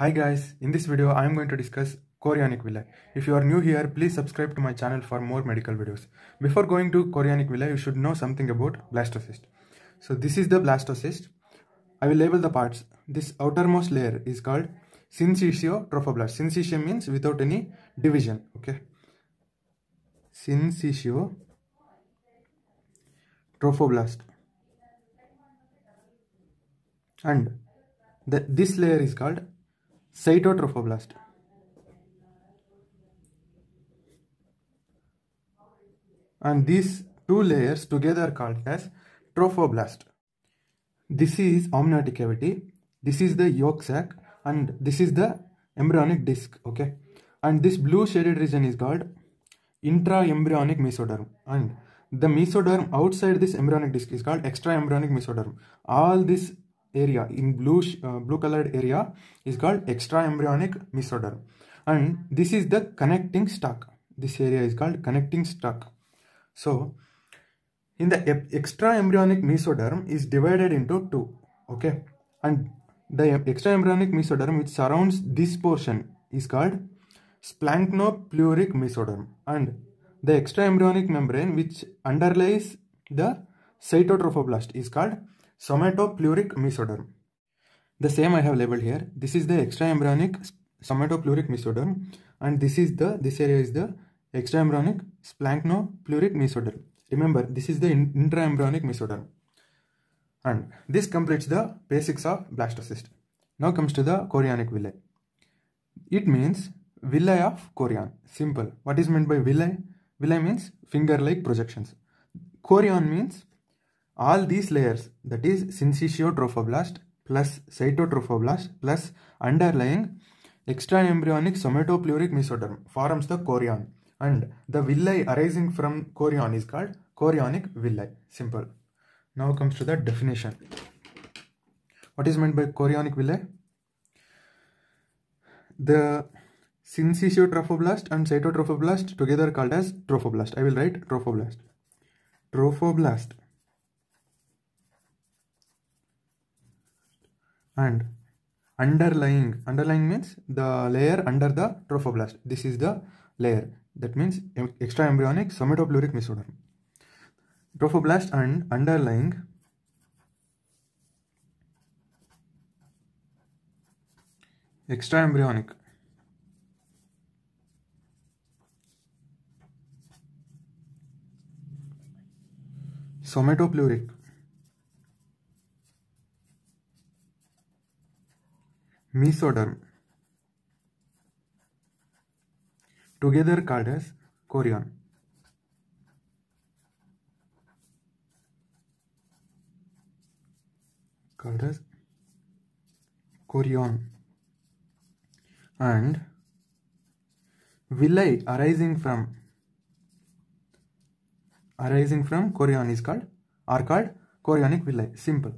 Hi guys, in this video I am going to discuss chorionic villi. If you are new here, please subscribe to my channel for more medical videos. Before going to chorionic villi, you should know something about blastocyst. So this is the blastocyst. I will label the parts. This outermost layer is called syncytio trophoblast. Syncytio means without any division. Okay. Syncytio trophoblast. And the, this layer is called cytotrophoblast and these two layers together called as trophoblast this is amniotic cavity this is the yolk sac and this is the embryonic disc okay and this blue shaded region is called intraembryonic mesoderm and the mesoderm outside this embryonic disc is called extraembryonic mesoderm all this area in blue uh, blue colored area is called extraembryonic mesoderm and this is the connecting stalk this area is called connecting stalk so in the extraembryonic mesoderm is divided into two okay and the extraembryonic mesoderm which surrounds this portion is called splanchnopleuric mesoderm and the extraembryonic membrane which underlies the cytotrophoblast is called somatopleuric mesoderm. The same I have labeled here. This is the extraembryonic somatopleuric mesoderm and this is the, this area is the extraembryonic splanchnopleuric mesoderm. Remember, this is the intraembryonic mesoderm. And this completes the basics of blastocyst. Now comes to the chorionic villi. It means villi of chorion. Simple. What is meant by villi? Villi means finger-like projections. Chorion means all these layers that is syncytiotrophoblast plus cytotrophoblast plus underlying extraembryonic somatopleuric mesoderm forms the chorion and the villi arising from chorion is called chorionic villi simple now comes to the definition what is meant by chorionic villi the syncytiotrophoblast and cytotrophoblast together called as trophoblast i will write trophoblast trophoblast and underlying underlying means the layer under the trophoblast this is the layer that means extraembryonic somatopluric mesoderm trophoblast and underlying extraembryonic somatopluric mesoderm. Together called as chorion. Called as chorion. And villi arising from arising from chorion is called are called chorionic villi. Simple.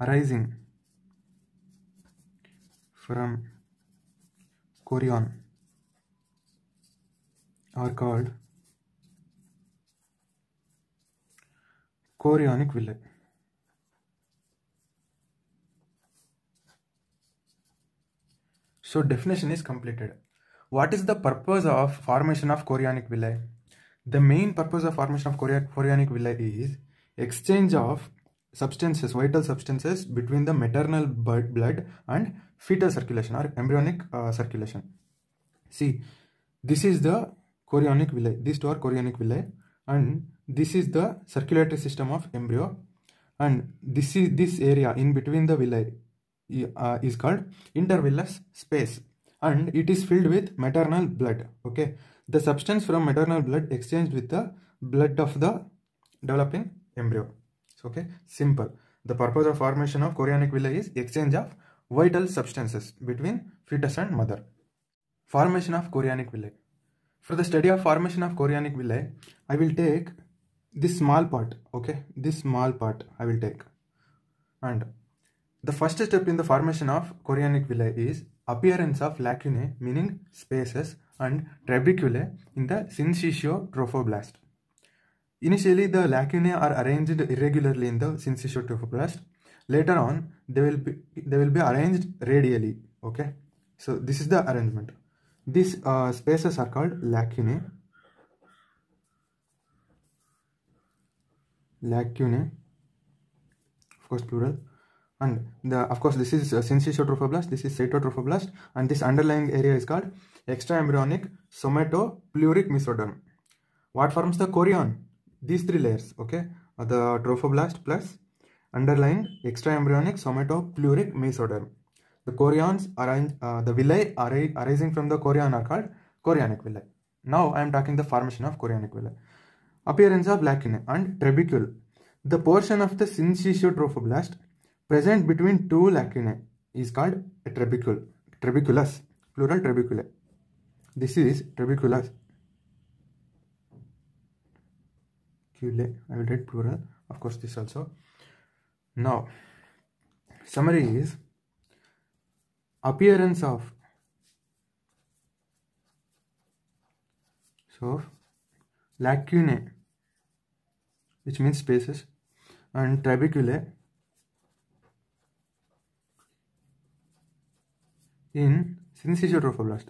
Arising from Corion are called Corionic villi. So definition is completed. What is the purpose of formation of chorionic villi? The main purpose of formation of chorionic villi is exchange of substances, vital substances between the maternal blood and fetal circulation or embryonic uh, circulation. See, this is the chorionic villi, these two are chorionic villi and this is the circulatory system of embryo and this is this area in between the villi uh, is called intervillous space and it is filled with maternal blood okay the substance from maternal blood exchanged with the blood of the developing embryo okay simple the purpose of formation of chorionic villi is exchange of vital substances between fetus and mother formation of chorionic villi for the study of formation of chorionic villi i will take this small part okay this small part i will take and the first step in the formation of chorionic villi is appearance of lacunae meaning spaces and trabeculae in the syncytiotrophoblast. Initially, the lacunae are arranged irregularly in the syncytial trophoblast. Later on, they will be they will be arranged radially. Okay, so this is the arrangement. These uh, spaces are called lacunae. Lacunae, of course, plural. And the of course, this is uh, syncytiotrophoblasts. This is cytotrophoblast, and this underlying area is called extraembryonic somatopluric mesoderm. What forms the chorion? these three layers okay uh, the trophoblast plus underlying extraembryonic somatopleuric mesoderm the chorions are uh, the villi arising from the chorion are called chorionic villi now i am talking the formation of chorionic villi appearance of lacunae and trabecule the portion of the syncytial trophoblast present between two lacunae is called a trabecule trabeculus plural trabeculae this is trabeculus cule i will write plural of course this also now summary is appearance of so lacunae which means spaces and trabeculae in syncytial trophoblast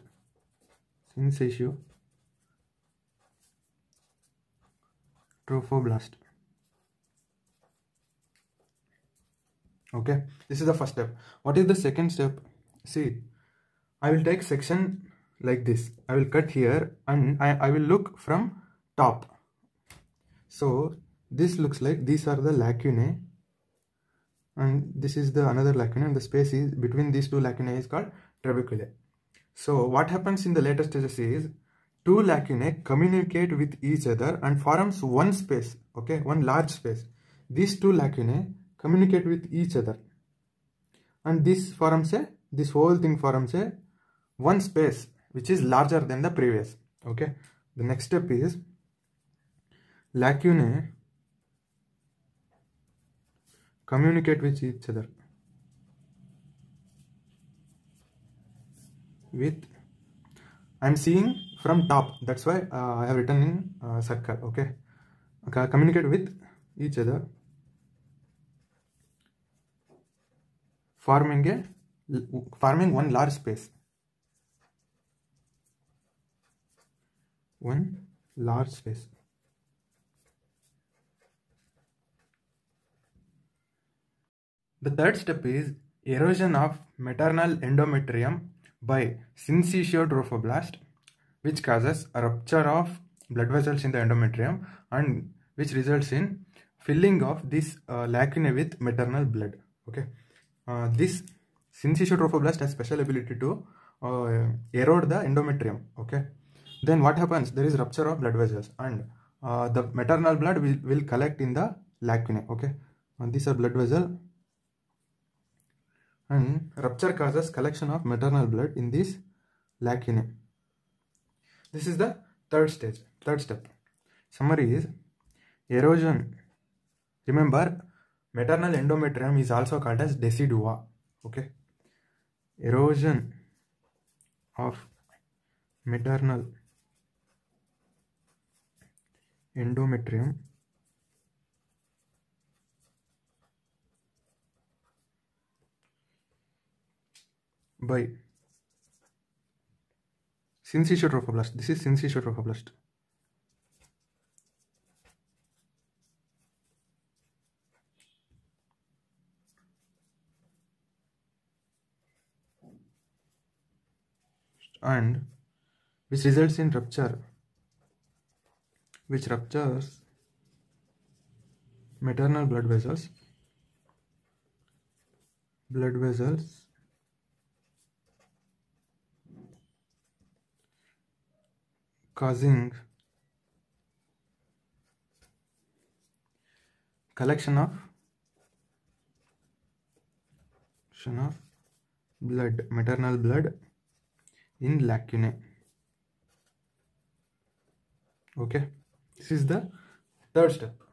trophoblast okay this is the first step what is the second step see i will take section like this i will cut here and i, I will look from top so this looks like these are the lacunae and this is the another lacuna and the space is between these two lacunae is called trabeculae so what happens in the later stages is two lacunae communicate with each other and forms one space, okay, one large space. These two lacunae communicate with each other. And this forms a, this whole thing forms a one space which is larger than the previous, okay. The next step is lacunae communicate with each other. With, I'm seeing from top that's why uh, I have written in uh, circle okay. okay uh, communicate with each other forming a forming one large space one large space The third step is erosion of maternal endometrium by syncytial trophoblast which causes a rupture of blood vessels in the endometrium and which results in filling of this uh, with maternal blood okay uh, this syncytial trophoblast has special ability to uh, erode the endometrium okay then what happens there is rupture of blood vessels and uh, the maternal blood will, will collect in the lacuna. okay and these are blood vessel and rupture causes collection of maternal blood in this lacunae this is the third stage, third step. Summary is erosion. Remember, maternal endometrium is also called as decidua. Okay. Erosion of maternal endometrium by Syncytial trophoblast. This is syncytial trophoblast. And which results in rupture, which ruptures maternal blood vessels, blood vessels causing collection of of blood maternal blood in lacunae okay this is the third step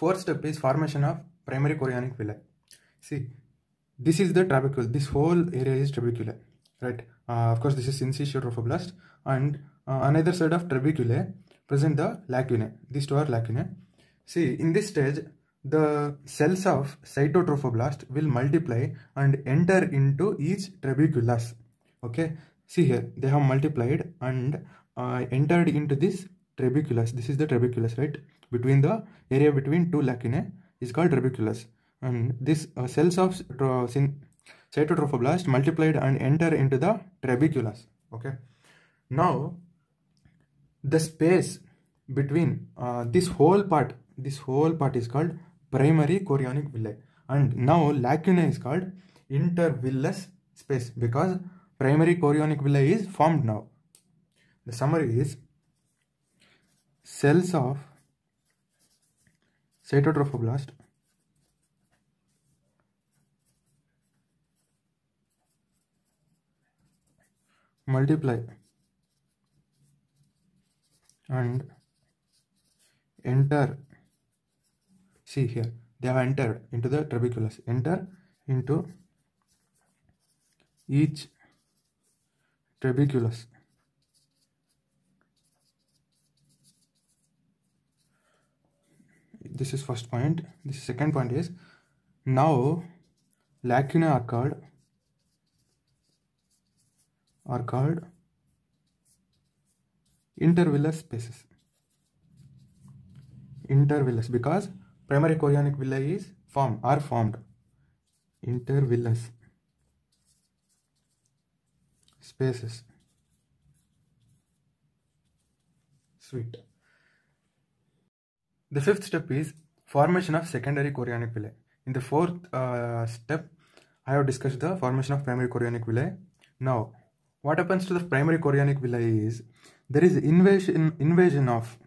fourth step is formation of primary chorionic villi see this is the trabecule this whole area is trabecular right uh, of course this is incisure trophoblast and uh, another side of trabeculae present the lacunae these two are lacunae see in this stage the cells of cytotrophoblast will multiply and enter into each trabeculus okay see here they have multiplied and uh, entered into this trabeculus this is the trabeculus right between the area between two lacunae is called trabeculus and this uh, cells of cytotrophoblast multiplied and enter into the trabeculus okay now the space between uh, this whole part this whole part is called primary chorionic villi and now lacuna is called intervillous space because primary chorionic villi is formed now the summary is cells of cytotrophoblast multiply and enter see here they have entered into the trabeculus enter into each trabeculus this is first point the second point is now lacunae are called are called intervillous spaces intervillous because primary chorionic villi is formed are formed intervillous spaces sweet the fifth step is formation of secondary chorionic villi in the fourth uh, step i have discussed the formation of primary chorionic villi now what happens to the primary chorionic villi is there is invasion, invasion of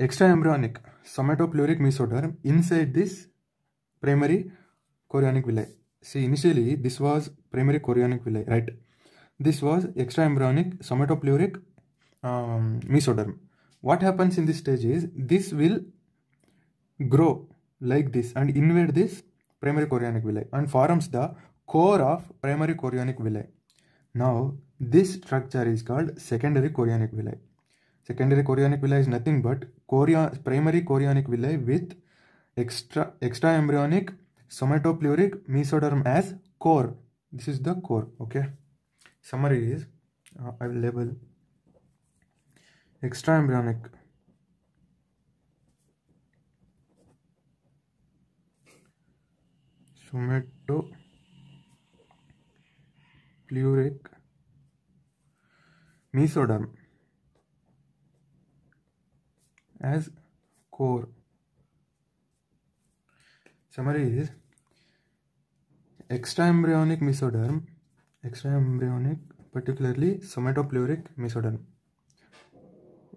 extraembryonic somatopleuric mesoderm inside this primary chorionic villi. See, initially this was primary chorionic villi, right? This was extraembryonic somatopleuric um, mesoderm. What happens in this stage is this will grow like this and invade this primary chorionic villi and forms the core of primary chorionic villi. Now, this structure is called secondary chorionic villi. Secondary chorionic villi is nothing but chorion primary chorionic villi with extra embryonic somatopleuric mesoderm as core. This is the core. Okay. Summary is uh, I will label extra embryonic pleuric mesoderm as core. Summary is extraembryonic mesoderm, extraembryonic, particularly somatopleuric mesoderm.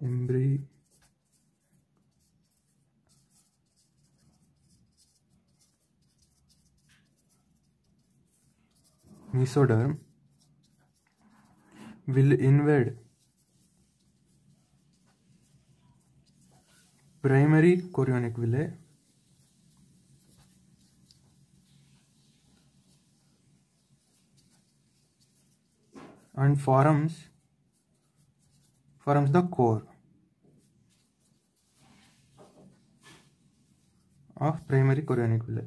Embry mesoderm will invade primary chorionic villi and forms forms the core of primary chorionic villi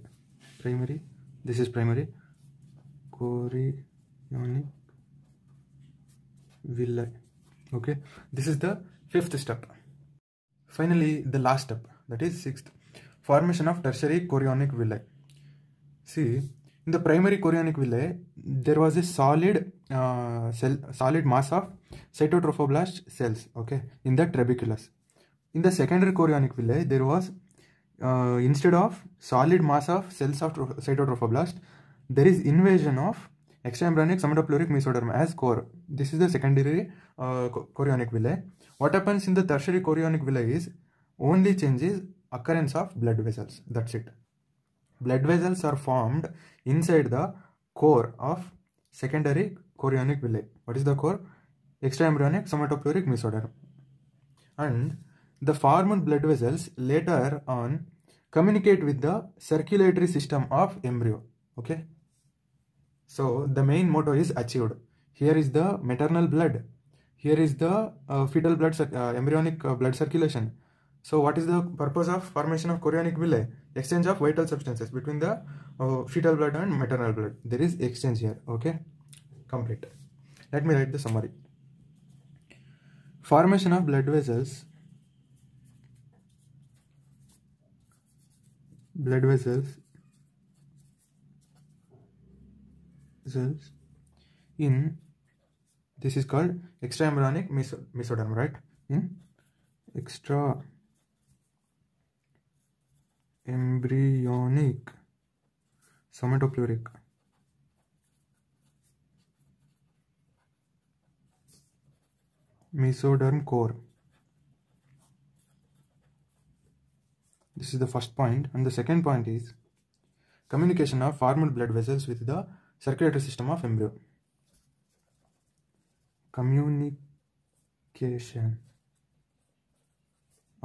primary this is primary chorionic lie uh, okay this is the fifth step finally the last step that is sixth formation of tertiary chorionic villi see in the primary chorionic villi there was a solid uh, cell solid mass of cytotrophoblast cells okay in the trabeculus in the secondary chorionic villi there was uh, instead of solid mass of cells of cytotrophoblast there is invasion of Extraembryonic somatopleuric mesoderm as core. This is the secondary uh, chorionic villi. What happens in the tertiary chorionic villi is only changes occurrence of blood vessels. That's it. Blood vessels are formed inside the core of secondary chorionic villi. What is the core? Extraembryonic somatopleuric mesoderm. And the formed blood vessels later on communicate with the circulatory system of embryo. Okay. So the main motto is achieved. Here is the maternal blood. Here is the uh, fetal blood, uh, embryonic uh, blood circulation. So what is the purpose of formation of chorionic villi? Exchange of vital substances between the uh, fetal blood and maternal blood. There is exchange here. Okay, complete. Let me write the summary. Formation of blood vessels. Blood vessels cells in this is called extraembryonic mesoderm right in extra embryonic somatopleuric mesoderm core this is the first point and the second point is communication of formed blood vessels with the circulatory system of embryo communication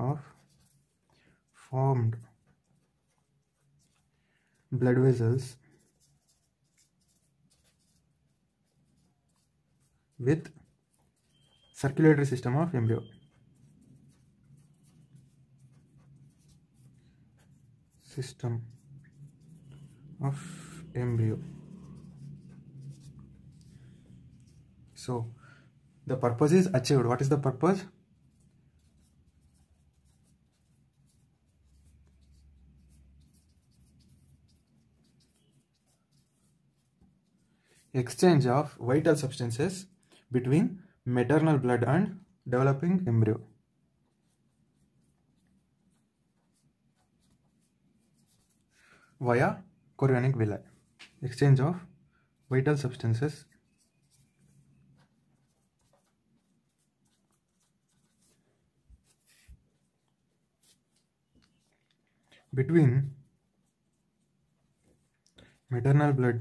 of formed blood vessels with circulatory system of embryo system of embryo So the purpose is achieved. What is the purpose? Exchange of vital substances between maternal blood and developing embryo. via chorionic villi exchange of vital substances between maternal blood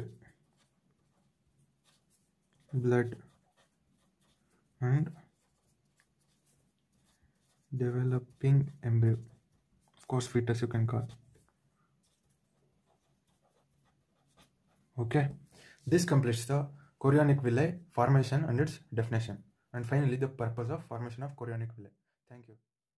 blood and developing embryo of course fetus you can call okay this completes the chorionic villi formation and its definition and finally the purpose of formation of chorionic villi thank you